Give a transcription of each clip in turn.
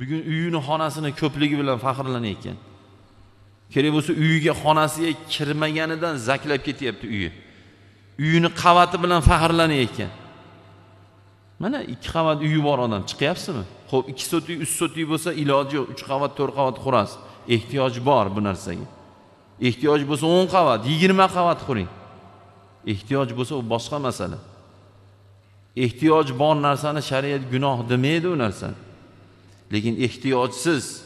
bugun uyini xonasini ko'pligi bilan faxrlanayotgan kerak bo'lsa uyiga xonasiga kirmaganidan zaklab ketyapti uyi uyini qavati bilan faxrlanayotgan mana ikki qavat uyi bor odam chiqyapsizmi ho'p ikki sotlik uch sotlik bo'lsa iloji yo'q uch qavat to'rt qavat qurasiz ehtiyoj bor bu narsaga ehtiyoj bo'lsa o'n qavat yigirma qavat quring ehtiyoj bo'lsa u boshqa masala ehtiyoj bor narsani shariat gunoh demaydi u narsani lekin ehtiyojsiz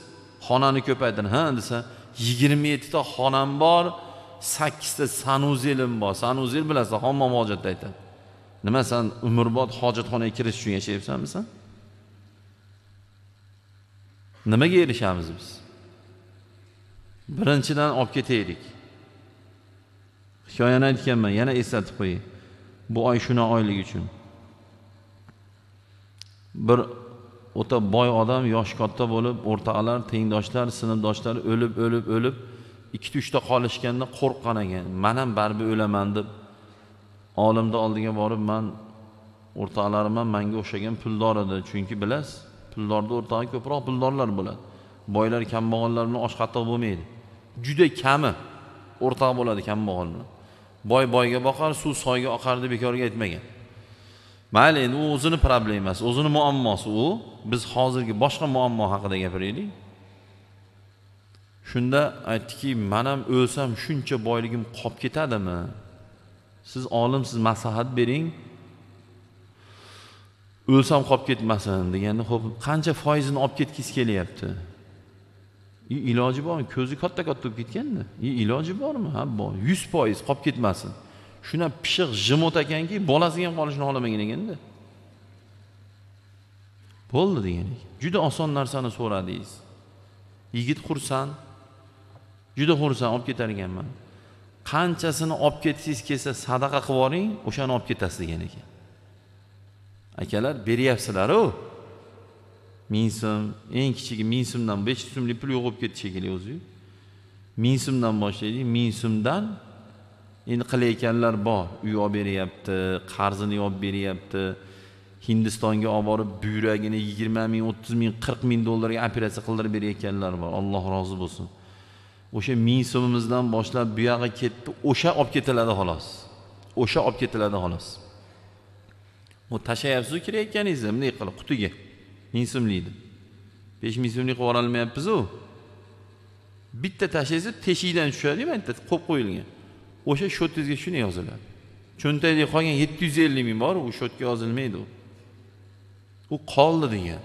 xonani ko'paytir ha desa yigirma yettita xonam bor sakkizta sanuzelim bor sanuzel bilasizlar hammom hojatda aytadi nima san umrbod hojatxonaga kirish uchun yashayapsanmi san nimaga erishamiz biz birinchidan olib ketaylik hikoyani aytganman yana eslatib qo'yay bu oy shuna oylik uchun bir o'ta boy odam yoshi katta bo'lib o'rtoqlar tengdoshlar sinfdoshlar o'lib o'lib o'lib ikkita uchta qolishganda qo'rqqan ekan man ham baribir o'laman deb olimni oldiga borib man o'rtoqlarim ham manga o'xshagan puldor edi chunki bilasiz puldorni o'rtog'i ko'proq puldorlar bo'ladi boylar kambag'allar bilan osh qattiq bo'lmaydi juda kami o'rtoq bo'ladi kambag'al bilan boy boyga boqar suv soyga oqar deb bekorga aytmagan mayli endi u o'zini problemasi o'zini muammosi u biz hozirgi boshqa muammo haqida gapiraylik shunda aytdiki man ham o'lsam shuncha boyligim qolib ketadimi siz olimsiz maslahat bering o'lsam qolib ketmasin deganda ho'p qancha foizini olib ketgisi kelyapti и iloji bormi ko'zi katta katta bo'lib ketganda и iloji bormi ha bor yuz foiz qolib ketmasin shunaqa pishiq jimot ekanki bolasiga ham qolishini xohlamagan ekanda bo'ldi degan juda oson narsani so'radingiz yigit xursand juda xursand olib ketar ekanman qanchasini olib ketgingiz kelsa sadaqa qilib yuboring o'shani olib ketasiz degan ekan akalar beryapsizlaru ming so'm eng kichigi ming so'mdan besh yuz so'mlik pul yo'q bo'lib ketdi shekilli o'zi ming so'mdan boshlaydi ming so'mdan endi qilayotganlar bor uy olib beryapti qarzini olib beryapti hindistonga olib borib buyragini yigirma ming o'ttiz ming qirq ming dollarga operatsiya qildirib berayotganlar bor alloh rozi bo'lsin o'sha ming so'mimizdan boshlab buyog'i ketdi o'sha olib ketiladi xolos o'sha olib ketiladi xolos u tashlayapsizu kirayotganingizni bunday qilib qutiga ming so'mlikni besh ming so'mlik qilib yuborolmayapmizu bitta tashlaysiz teshikdan tushadiyu bitta qo'yib qo'yilgan o'sha shotingizga shuni yoziladi cho'ntagida qolgan yetti yuz ellik ming bor u shotga yozilmaydi u u qoldi degan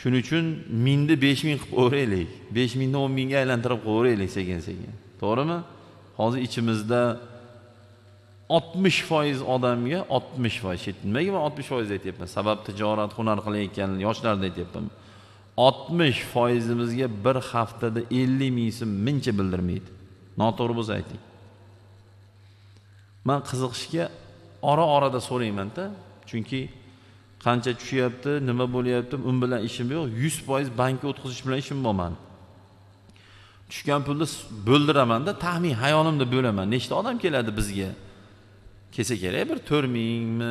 shuning uchun mingni besh ming qilib qo'yaveraylik besh mingni o'n mingga aylantirib qo'yaveraylik sekin sekin to'g'rimi hozir ichimizda oltmish foiz odamga oltmish foiz nimaga man oltmish foiz aytyapman sabab tijorat hunar qilayotgan yoshlarni aytyapman oltmish foizimizga bir haftada ellik ming so'm mincha bildirmaydi noto'g'ri bo'lsa ayting man qiziqishga ora orada so'raymanda chunki qancha tushyapti nima bo'lyapti un bilan ishim yo'q yuz foiz bankka o'tkazish bilan ishim bor mani tushgan pulni bo'ldiramanda taxmin hayolimda bo'laman nechta odam keladi bizga kelsa kerak bir to'rt mingmi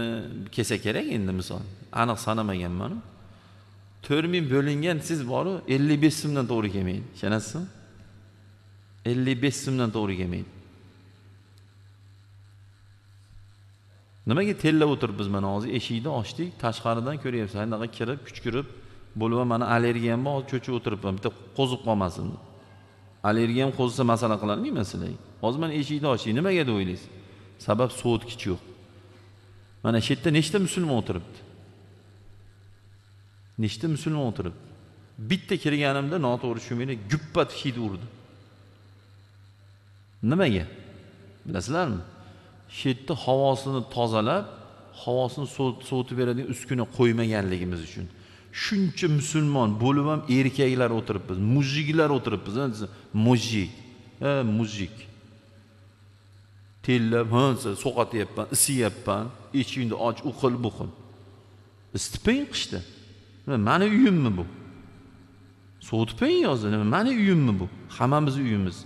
kelsa kerak endi misol aniq sanamaganman to'rt ming bo'lingan siz boru ellik besh so'mdan to'g'ri kelmaydi ishonasizmi ellik besh so'mdan to'g'ri kelmaydi nimaga tellab o'tiribmiz mana hozir eshikni ochdik tashqaridan ko'ryapsiz anaqa kirib kuchkirib bo'lib mana allergiyam bor hozir cho'chib o'tiribman bitta qo'zib qolmasin allergiyam qo'zisa masala qilarmiman sizlarga hozir mana eshikni ochdik nimaga deb o'ylaysiz sabab sovutgich yo'q mana shu yerda nechta musulmon o'tiribdi nechta musulmon o'tiribdi bitta kirganimda noto'g'ri tushunmanglar guppa hid urdi nimaga bilasizlarmi shetni havosini tozalab havosini sovutib beradigan uskuna qo'ymaganligimiz uchun shuncha musulmon bo'lib ham erkaklar o'tiribmiz mujiklar o'tiribmiz mujik ha mujik tellab ha isiyapman ichingni och u xil bu xil isitpang qishda mani uyimmi bu sovutpang yozni mani uyimmi bu hammamizni uyimiz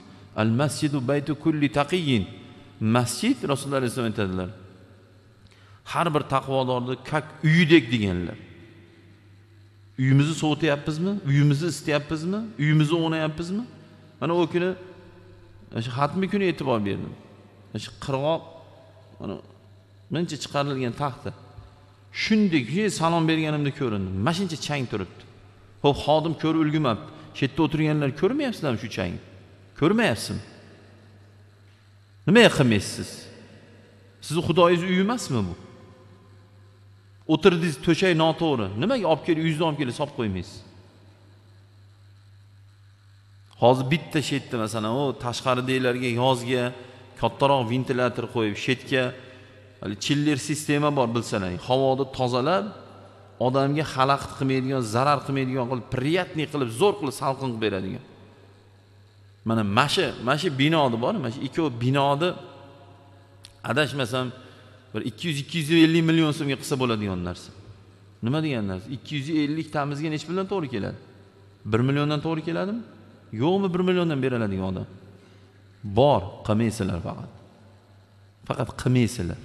al masjidu baytu kulli taqiyin masjid rasululloh alayhissalom aytadilar har bir taqvodorni kak uyidek deganlar uyimizni sovityapmizmi uyimizni isityapmizmi uyimizni o'ynayapmizmi mana u kuni shu hatmi kuni e'tibor berdim shu qirg'oq mana buncha chiqarilgan taxta shunday salom berganimda ko'rindi mana shuncha chang turibdi ho'p xodim ko'rib ulgurmabdi shu yerda o'tirganlar ko'rmayapsizlarmi shu changni ko'rmayapsizmi nimaga qilmaysiz sizni xudoyingiz uyi emasmi bu o'tirdingiz to'shak noto'g'ri nimaga olib kelib uyingizni olib kelib solib qo'ymaysiz hozir bitta shetni masalan u tashqaridagilarga yozga kattaroq ventilyator qo'yib shetga hali chiller sistema bor bilsalar havoni tozalab odamga xalaqit qilmaydigan zarar qilmaydigan qilib приятный qilib zo'r qilib salqin qilib beradigan mana mashi shu binoni bor mana shu ikkovi binoni adashmasam bir ikki yuz ikki yuz ellik million so'mga qilsa bo'ladigan narsa nima degan narsa ikki yuz elliktamizga nechi bilan to'g'ri keladi bir milliondan to'g'ri keladimi yo'qmi bir milliondan beriladigan odam bor qilmaysizlar faqat faqat qilmaysizlar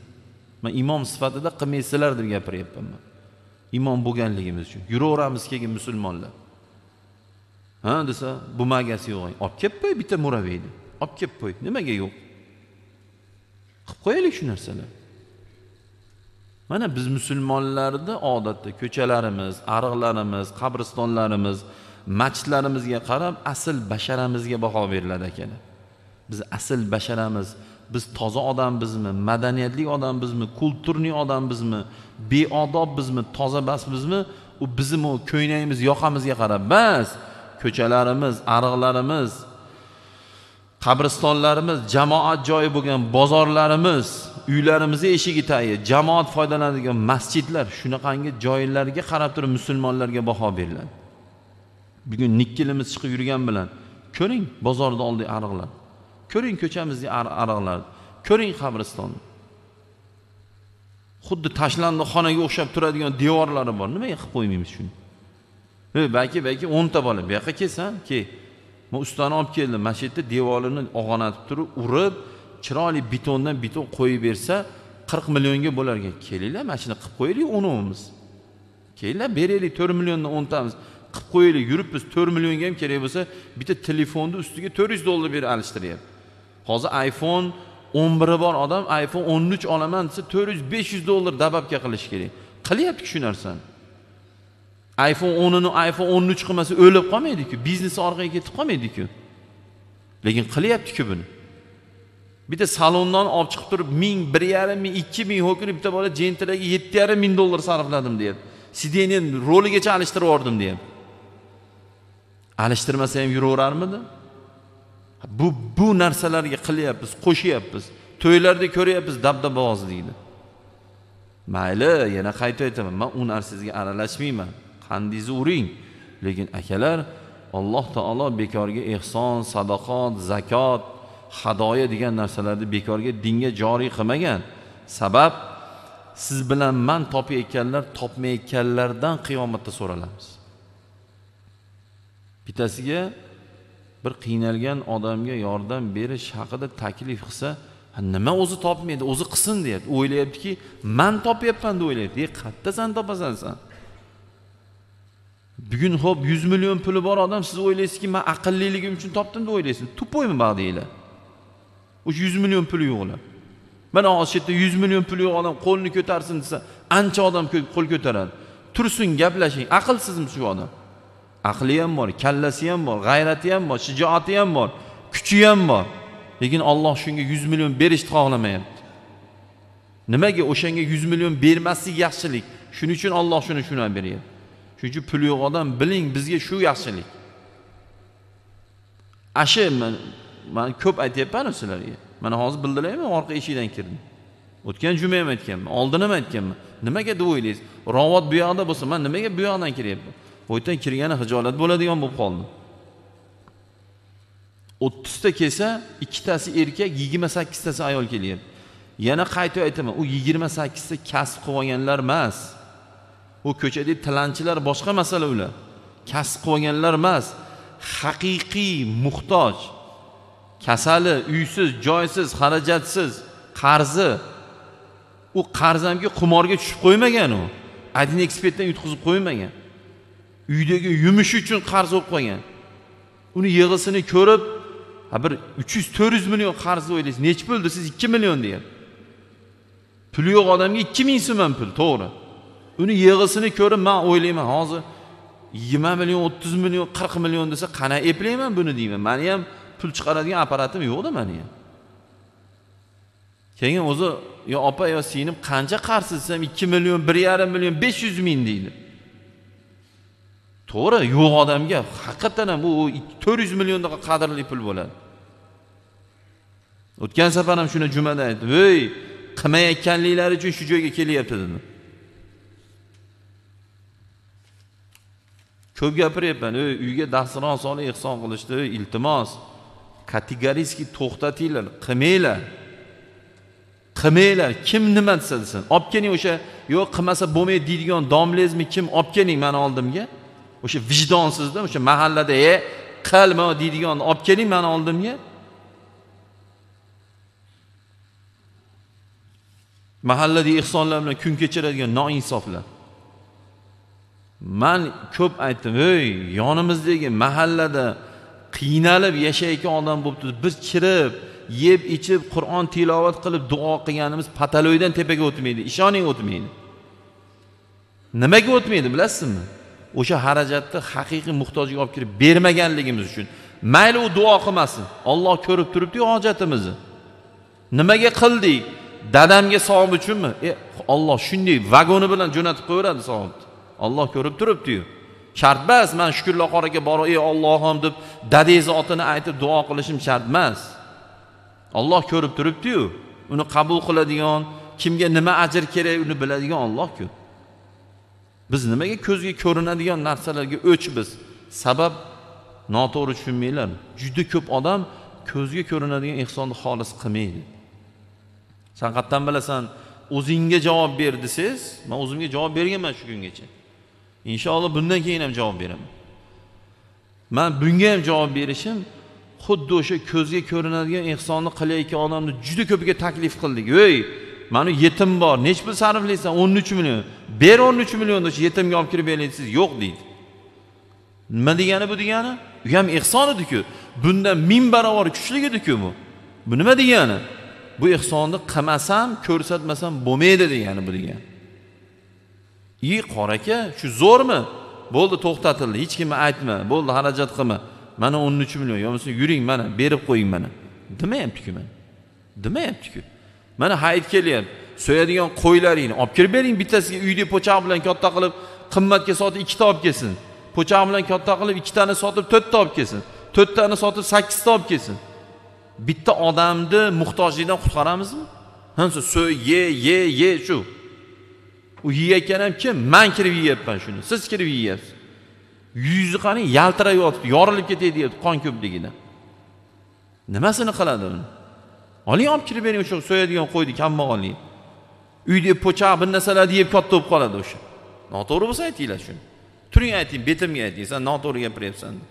man imom sifatida qilmaysizlar deb gapiryapman man imom bo'lganligimiz uchun yuraveramiz keyin musulmonlar ha desa bumagasi yo'q olib kelib qo'y bitta muraveini olib kelib qo'y nimaga yo'q qilib qo'yaylik shu narsalarni mana biz musulmonlarni odatda ko'chalarimiz ariqlarimiz qabristonlarimiz machitlarimizga qarab asl basharamizga baho beriladi ekan biz asl basharamiz biz toza odambizmi madaniyatli odambizmi kulturniy odambizmi beodobbizmi toza basmizmi u bizni ko'ynagimiz yoqamizga qarab emas ko'chalarimiz ariqlarimiz qabristonlarimiz jamoat joyi bo'lgan bozorlarimiz uylarimizni eshigi tagi jamoat foydalanadigan masjidlar shunaqangi joylarga qarab turib musulmonlarga baho beriladi bugun nikkilimiz chiqib yurgan bilan ko'ring bozorni oldidagi ariqlar ko'ring ko'chamizdagi ariqlar ko'ring qabriston xuddi tashlandiq xonaga o'xshab turadigan devorlari bor nimaga qilib qo'ymaymiz shuni balki balki o'nta bola bu yoqqa kelsan ke man ustani olib keldim mana shu yerda devorini og'onatib turib urib chiroyli betondan beton qo'yib bersa qirq millionga bo'lar ekan kelinglar mana shuni qilib qo'yaylik o'novimiz kelinglar beraylik to'rt milliondan o'ntamiz qilib qo'yaylik yuribmiz to'rt millionga ham kerak bo'lsa bitta telefonni ustiga to'rt yuz dollar berib alishtiryapti hozir iphone o'n biri bor odam iphone o'n uch olaman desa to'rt yuz besh yuz dollar dababka qilishi kerak qilyapti shu narsani iphone o'nini iphone o'n uch qilmasa o'lib qolmaydiku biznesi orqaga ketib qolmaydiku lekin qilyaptiku buni bitta salondan olib chiqib turib ming bir yarim ming ikki ming ho'kini bitta bola jentilaga yetti yarim ming dollar sarfladim deyapti sidenni roligacha alishtirib yubordim deyapti alishtirmasa ham yuraverarmidi bu bu narsalarga qilyapmiz qo'shyapmiz to'ylarda ko'ryapmiz dabdaboz mayli yana qayta aytaman man u narsangizga aralashmayman qandingizni uring lekin akalar alloh taolo bekorga ehson sadoqot zakot hadoya degan narsalarni bekorga dinga joriy qilmagan sabab siz bilan man topayotganlar topmayotganlardan qiyomatda so'ralamiz bittasiga bir qiynalgan odamga yordam berish haqida taklif qilsa nima o'zi topmaydi o'zi qilsin deyapti o'ylayaptiki man topyapman deb o'ylayapti e qayerda topasan san bugun ho'p yuz million puli bor odam siz o'ylaysizki man aqlliligim uchun topdim deb o'ylaysiz tupoymi bag' o'sha yuz million puli yo'qlar mana hozir shu yerda yuz million puli yo'q odam qo'lini ko'tarsin desa ancha odam qo'l ko'taradi tursin gaplashing aqlsizmi shu odam aqli ham bor kallasi ham bor g'ayrati ham bor shijoati ham bor kuchi ham bor lekin olloh shunga yuz million berishni xohlamayapti nimaga o'shanga yuz million bermaslik yaxshilik shuning uchun olloh shuni shundan beryapti shuning uchun puli yo'q odam biling bizga shu yaxshilik ashi man ko'p aytyapmanu sizlarga mana hozir bildilaymi orqa eshikdan kirdim o'tgan juma ham aytganman oldin ham aytganman nimaga deb o'ylaysiz rovot bu yoqda bo'lsa man nimaga bu yoqdan kiryapman bu yerdan kirgani hijolat bo'ladigan bo'lib qoldim o'ttizta kelsa ikkitasi erkak yigirma sakkiztasi ayol kelyapti yana qaytib aytaman u yigirma sakkizta kasb qilib olganlar emas u ko'chada tilanchilar boshqa masala ular kasb qilib olganlar emas haqiqiy muhtoj kasali uysiz joysiz xarajatsiz qarzi u qarz hamki qumorga tushib qo'ymagan u один ekspertdan yutqizib qo'ymagan uydagi yumush uchun qarz olib qo'ygan uni yig'isini ko'rib ha bir uch yuz to'rt yuz million qarzni o'ylaysiz nechi pul desangiz ikki million deyapti puli yo'q odamga ikki ming so'm ham pul to'g'ri uni yig'isini ko'rib man o'ylayman hozir yigirma million o'ttiz million qirq million desa qanaqa eplayman buni deyman mani ham pul chiqaradigan apparatim yo'qda mani ham keyin o'zi yo opa yo singlim qancha qarz desam ikki million bir yarim million besh yuz ming deydi to'g'ri yo'q odamga haqiqatdan ham bu to'rt yuz milliondaqa qadrli pul bo'ladi o'tgan safar ham shuni jumada aytdim ey qilmayotganliklari uchun shu joyga kelyapti dedim ko'p gapiryapman ey uyga dastron solib ehson qilishdi iltimos kategoriski to'xtatinglar qilmanglar qilmanglar kim nima desa desin olib keling o'sha yo'q qilmasa bo'lmaydi deydigan domlangizmi kim olib keling mani oldimga o'sha vijdonsizda o'sha mahallada e qilma deydiganni olib keling mani oldimga mahallada ehsonlar bilan kun kechiradigan noinsoflar man ko'p aytdim ey yonimizdagi mahallada qiynalib yashayotgan odam bo'libdi biz kirib yeb ichib qur'on tilovat qilib duo qilganimiz pataloydan tepaga o'tmaydi ishoning o'tmaydi nimaga o'tmaydi bilasizmi o'sha xarajatni haqiqiy muhtojga olib kirib bermaganligimiz uchun mayli u duo qilmasin olloh ko'rib turibdiku hojatimizni nimaga qildik dadamga savob uchunmi e olloh shunday vagoni bilan jo'natib qo'yaveradi savobni olloh ko'rib turibdiyu shart emas man shukurlar qoraga borib ey ollohim deb dadangizni otini aytib duo qilishim shart emas olloh ko'rib turibdiyu uni qabul qiladigan kimga nima ajr kerak uni biladigan ollohku biz nimaga ko'zga ko'rinadigan narsalarga o'ch biz sabab noto'g'ri tushunmanglar juda ko'p odam ko'zga ko'rinadigan ehsonni xolis qilmaydi san qayerdan bilasan o'zingga javob ber desangiz man o'zimga javob berganman shu kungacha inshaalloh bundan keyin ham javob beraman man bunga ham javob berishim xuddi o'sha ko'zga ko'rinadigan ehsonni qilayotgan odamni juda ko'piga taklif qildik ey mana yetim bor nechi pul sarflaysan o'n uch million ber o'n uch millionni o'sha yetimga olib kirib beraylik yo'q deydi nima degani bu degani u ham ehson ediku bundan ming barobar kuchli ediku bu bu nima degani bu ehsonni qilmasam ko'rsatmasam bo'lmaydi degani bu degani i qori aka shu zo'rmi bo'ldi to'xtatildi hech kimga aytma bo'ldi xarajat qilma mana o'n uch million yo bo'lmasa yuring mana berib qo'ying mana demayaptiku mana demayaptiku mana hayit kelyapti so'yadigan qo'ylaringni olib kirib bering bittasiga uyni po'chog'i bilan katta qilib qimmatga sotib ikkita olib kelsin po'chog'i bilan katta qilib ikkitani sotib to'rtta olib kelsin to'rttani sotib sakkizta olib kelsin bitta odamni muhtojlikdan qutqaramizmi hamsa so'y ye ye ye shu u yeyayotgan ham kim man kirib yeyapman shuni siz kirib yeyapsiz yuzi qani yaltirab yotibdi yorilib ketay deyapti qon ko'pligidan nimasini qiladi uni oling olib kirib bering o'sha so'yadigan qo'yni kambag'allik uyda pochaq bir narsalarni yeb katta bo'lib qoladi o'sha noto'g'ri bo'lsa aytinglar shuni turing ayting betimga ayting san noto'g'ri gapiryapsan deb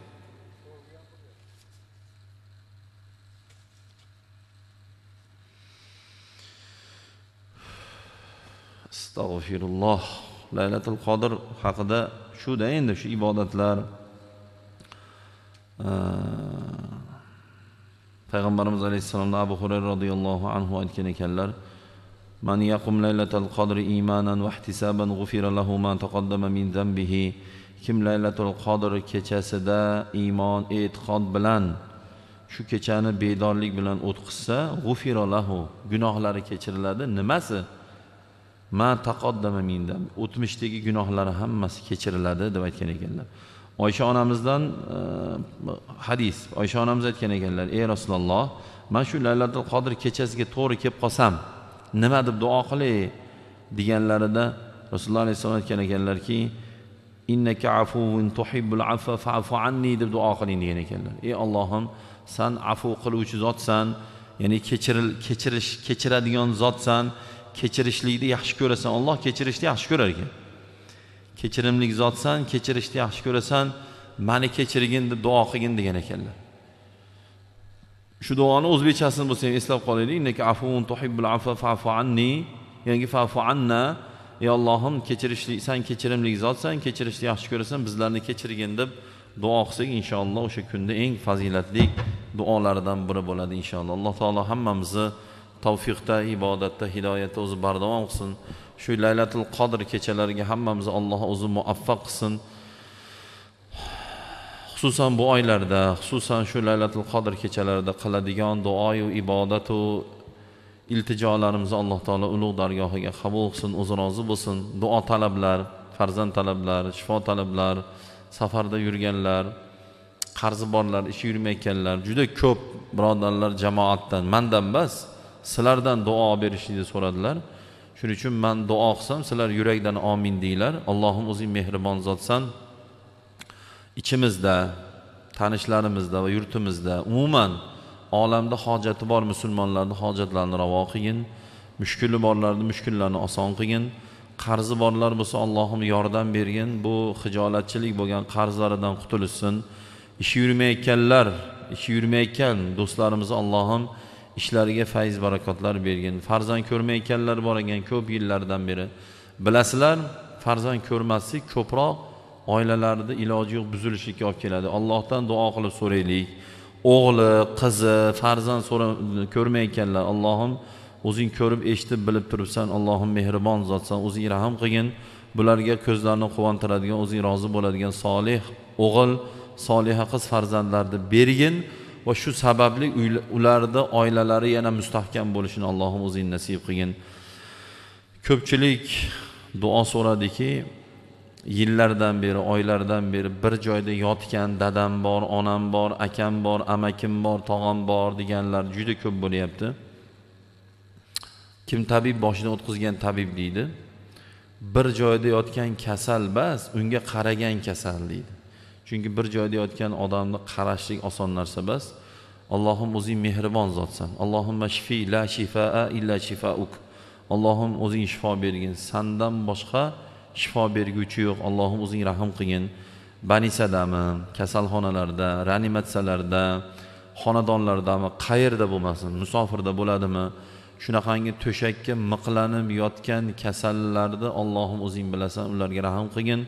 astag'firulloh laylatul qodir haqida shuda endi shu ibodatlar payg'ambarimiz alayhissalomdan abu xurayra roziyallohu anhu aytgan ekanlar من يقم ليلة القدر إيمانا واحتسابا غفر له ما تقدم من ذنبه kim laylatul qodir kechasida iymon e'tiqod bilan shu kechani bedorlik bilan o'tkazsa g'ufiro gunohlari kechiriladi nimasi ma taqoddama mindan o'tmishdagi gunohlari hammasi kechiriladi deb aytgan ekanlar oysha onamizdan e, hadis oysha onamiz aytgan ekanlar ey rasululloh man shu laylatul qodir kechasiga to'g'ri kelib qolsam nima deb duo qilay deganlarida rasululloh alayhissalom aytgan ekanlarki innaka afuvin tuhibbul afa fa'fu anni deb duo qiling degan ekanlar ey ollohim san afu qiluvchi zotsan ya'ni kechiril kechirish kechiradigan zotsan kechirishlikni yaxshi ko'rasan olloh kechirishni yaxshi ko'rar ekan kechirimli zotsan kechirishni yaxshi ko'rasan mani kechirgin deb duo qilgin degan ekanlar shu duoni o'zbekchasini bo'lsa ham eslab qolaylik ya'ni tuhibbul fafu anni fafu anna ey ollohim kechirishli san kechirimli zotsan kechirishni yaxshi ko'rasan bizlarni kechirgin deb duo qilsak inshaalloh o'sha kunda eng fazilatli duolaridan biri bo'ladi inshaalloh alloh taolo hammamizni tavfiqda ibodatda hidoyatda o'zi bardavom qilsin shu laylatul qodir kechalariga hammamizni alloh o'zi muvaffaq qilsin xususan bu oylarda xususan shu laylatul qodir kechalarida qiladigan duoyu ibodatu iltijolarimizni alloh taolo ulug' dargohiga qabul qilsin o'zi rozi bo'lsin duo talablar farzand talablar shifo talablar safarda yurganlar qarzi borlar ishi yurmayotganlar juda ko'p birodarlar jamoatdan mandan emas sizlardan duo berishingizni so'radilar shuning uchun man duo qilsam sizlar yurakdan omin deyglar allohim o'zing mehribon zotsan ichimizda tanishlarimizda va yurtimizda umuman olamda hojati bor musulmonlarni hojatlarini ravo qilgin mushkuli borlarni mushkullarni oson qilgin qarzi borlar bo'lsa allohim yordam bergin bu hijolatchilik bo'lgan qarzlaridan qutulishsin ishi yurmayotganlar ishi yurmayotgan do'stlarimizni allohim ishlariga fayz barakotlar bergin farzand ko'rmayotganlar bor ekan ko'p yillardan beri bilasizlar farzand ko'rmaslik ko'proq oilalarni iloji yo'q buzilishlikka olib keladi allohdan duo qilib so'raylik o'g'li qizi farzand ko'rmayotganlar allohim o'zing ko'rib eshitib bilib turibsan allohim mehribon zotsan o'zing rahm qilgin bularga ko'zlarini quvontiradigan o'zing rozi bo'ladigan solih o'g'il soliha qiz farzandlarni bergin va shu sababli ularda oilalari yana mustahkam bo'lishini allohim o'zing nasib qilgin ko'pchilik duo so'radiki yillardan beri oylardan beri bir joyda yotgan dadam bor onam bor akam bor amakim bor tog'am bor deganlar juda ko'p bo'lyapti kim tabib boshidan o'tkazgan tabib deydi bir joyda yotgan kasal emas unga qaragan kasal deydi chunki bir joyda yotgan odamni qarashlik oson narsa emas allohim o'zing mehribon zotsan allohimma shifi la shifaa illa shifauk allohim o'zing shifo bergin sandan boshqa shifo berguvchi yo'q allohim o'zing rahm qilgin banisadami kasalxonalarda reanimatsiyalarda xonadonlardami qayerda bo'lmasin musofirda bo'ladimi shunaqangi to'shakka miqlanib yotgan kasallarni allohim o'zing bilasan ularga rahm qilgin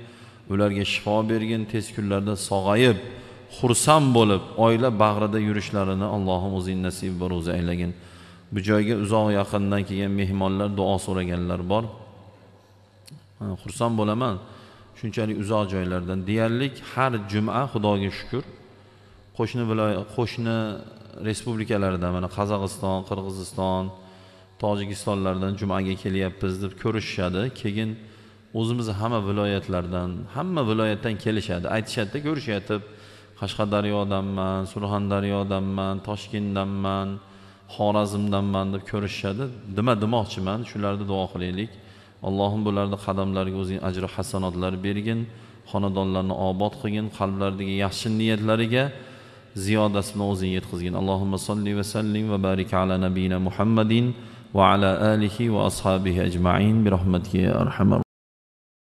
ularga shifo bergin tez kunlarda sog'ayib xursand bo'lib oila bag'rida yurishlarini allohim o'zing nasib va o'zi aylagin bu joyga uzoq yaqindan kelgan mehmonlar duo so'raganlar bor xursand bo'laman shunchalik uzoq joylardan deyarli har juma xudoga shukur qo'shni viloyat qo'shni respublikalardan mana qozog'iston qirg'iziston tojikistonlardan jumaga kelyapmiz deb ko'rishishadi keyin o'zimizni hamma viloyatlardan hamma viloyatdan kelishadi aytishadida ko'rishayotib qashqadaryodanman surxondaryodanman toshkentdanman xorazmdanman deb ko'rishishadi nima demoqchiman shularni duo qilaylik allohim bularni qadamlariga o'zing ajru hasanotlar bergin xonadonlarni obod qilgin qalblaridagi yaxshi niyatlariga ziyodasi bilan o'zing yetkazgin allohimma solli va sallim va barik ala nabiyina muhammadin va ala alihi va ashabihi ajmain bi rahmatika arhamar